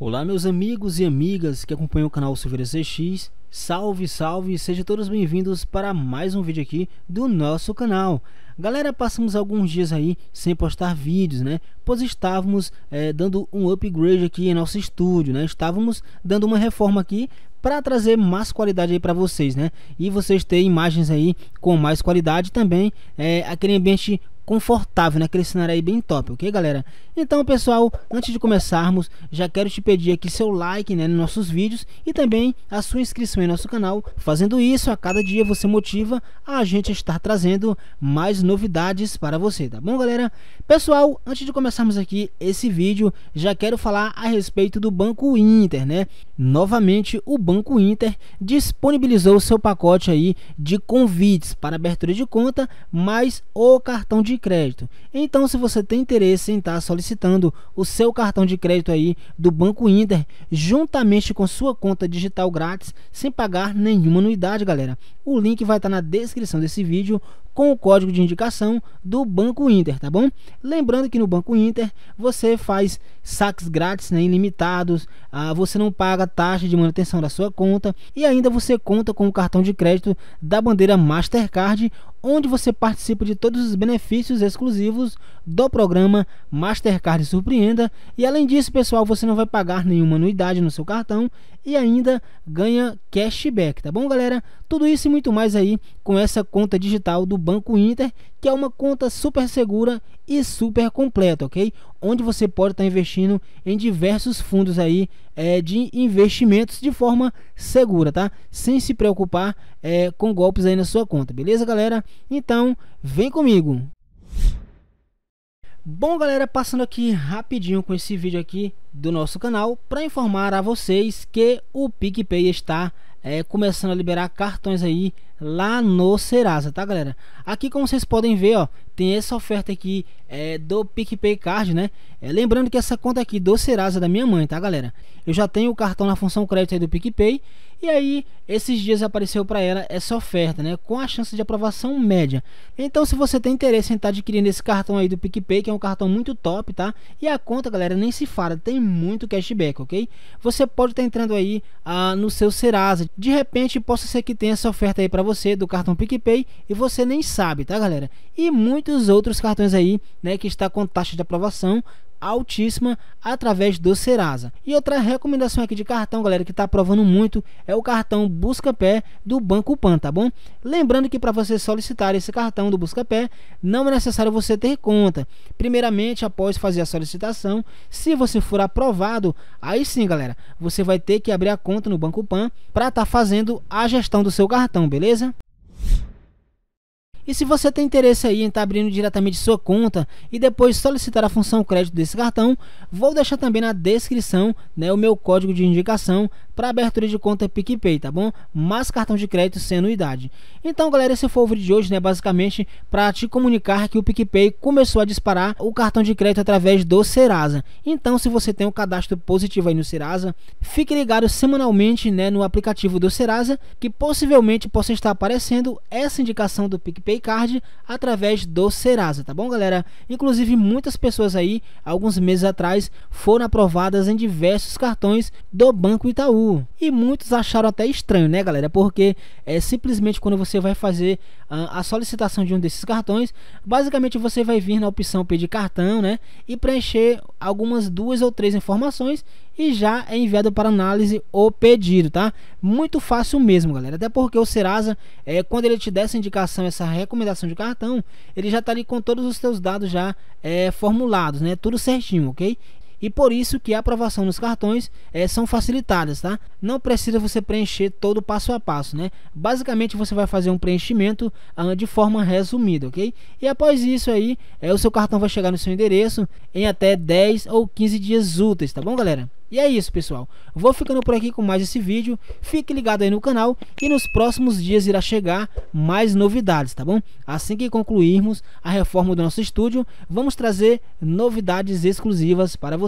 Olá meus amigos e amigas que acompanham o canal Silveira CX, salve, salve, sejam todos bem-vindos para mais um vídeo aqui do nosso canal. Galera, passamos alguns dias aí sem postar vídeos, né? Pois estávamos é, dando um upgrade aqui em nosso estúdio, né? Estávamos dando uma reforma aqui para trazer mais qualidade aí para vocês, né? E vocês terem imagens aí com mais qualidade também, é, aquele ambiente confortável, né, Aquele cenário aí bem top, ok, galera? Então, pessoal, antes de começarmos, já quero te pedir aqui seu like né, nos nossos vídeos e também a sua inscrição em nosso canal. Fazendo isso, a cada dia você motiva a gente a estar trazendo mais novidades para você, tá bom, galera? Pessoal, antes de começarmos aqui esse vídeo, já quero falar a respeito do Banco Inter, né? Novamente, o Banco Inter disponibilizou seu pacote aí de convites para abertura de conta, mais o cartão de crédito. Então, se você tem interesse em estar tá solicitando o seu cartão de crédito aí do Banco Inter, juntamente com sua conta digital grátis, sem pagar nenhuma anuidade, galera. O link vai estar tá na descrição desse vídeo com o código de indicação do Banco Inter, tá bom? Lembrando que no Banco Inter você faz saques grátis, né, ilimitados, ah, você não paga taxa de manutenção da sua conta e ainda você conta com o cartão de crédito da bandeira Mastercard, onde você participa de todos os benefícios exclusivos do programa Mastercard Surpreenda e além disso, pessoal, você não vai pagar nenhuma anuidade no seu cartão e ainda ganha cashback, tá bom, galera? Tudo isso e muito mais aí com essa conta digital do Banco Inter, que é uma conta super segura e super completa, ok? Onde você pode estar tá investindo em diversos fundos aí é, de investimentos de forma segura, tá? Sem se preocupar é, com golpes aí na sua conta, beleza, galera? Então, vem comigo! Bom galera, passando aqui rapidinho com esse vídeo aqui do nosso canal para informar a vocês que o PicPay está é, começando a liberar cartões aí lá no Serasa, tá galera? Aqui como vocês podem ver, ó, tem essa oferta aqui é, do PicPay Card, né? É, lembrando que essa conta aqui do Serasa da minha mãe, tá, galera? Eu já tenho o cartão na função crédito do PicPay e aí esses dias apareceu para ela essa oferta, né? Com a chance de aprovação média. Então, se você tem interesse em estar tá adquirindo esse cartão aí do PicPay, que é um cartão muito top, tá? E a conta, galera, nem se fala, tem muito cashback, ok? Você pode estar tá entrando aí ah, no seu Serasa. De repente, possa ser que tenha essa oferta aí para você do cartão PicPay e você nem sabe, tá, galera? E muito muitos outros cartões aí, né, que está com taxa de aprovação altíssima através do Serasa. E outra recomendação aqui de cartão, galera, que está aprovando muito, é o cartão Buscapé do Banco Pan, tá bom? Lembrando que para você solicitar esse cartão do Buscapé, não é necessário você ter conta. Primeiramente, após fazer a solicitação, se você for aprovado, aí sim, galera, você vai ter que abrir a conta no Banco Pan para estar tá fazendo a gestão do seu cartão, beleza? E se você tem interesse aí em estar tá abrindo diretamente sua conta e depois solicitar a função crédito desse cartão, vou deixar também na descrição né, o meu código de indicação para abertura de conta PicPay, tá bom? Mais cartão de crédito sem anuidade. Então, galera, esse foi o vídeo de hoje, né? Basicamente para te comunicar que o PicPay começou a disparar o cartão de crédito através do Serasa. Então, se você tem um cadastro positivo aí no Serasa, fique ligado semanalmente né, no aplicativo do Serasa que possivelmente possa estar aparecendo essa indicação do PicPay Card através do Serasa, tá bom, galera? Inclusive, muitas pessoas aí, alguns meses atrás, foram aprovadas em diversos cartões do Banco Itaú. E muitos acharam até estranho, né, galera? Porque é simplesmente quando você vai fazer a, ah, a solicitação de um desses cartões, basicamente você vai vir na opção pedir cartão, né? E preencher algumas duas ou três informações e já é enviado para análise o pedido, tá? Muito fácil mesmo, galera. Até porque o Serasa, é, quando ele te der essa indicação, essa recomendação de cartão, ele já tá ali com todos os seus dados já é, formulados, né? Tudo certinho, ok? e por isso que a aprovação nos cartões é, são facilitadas, tá? Não precisa você preencher todo passo a passo, né? Basicamente você vai fazer um preenchimento ah, de forma resumida, ok? E após isso aí, é, o seu cartão vai chegar no seu endereço em até 10 ou 15 dias úteis, tá bom galera? E é isso, pessoal. Vou ficando por aqui com mais esse vídeo. Fique ligado aí no canal e nos próximos dias irá chegar mais novidades, tá bom? Assim que concluirmos a reforma do nosso estúdio, vamos trazer novidades exclusivas para você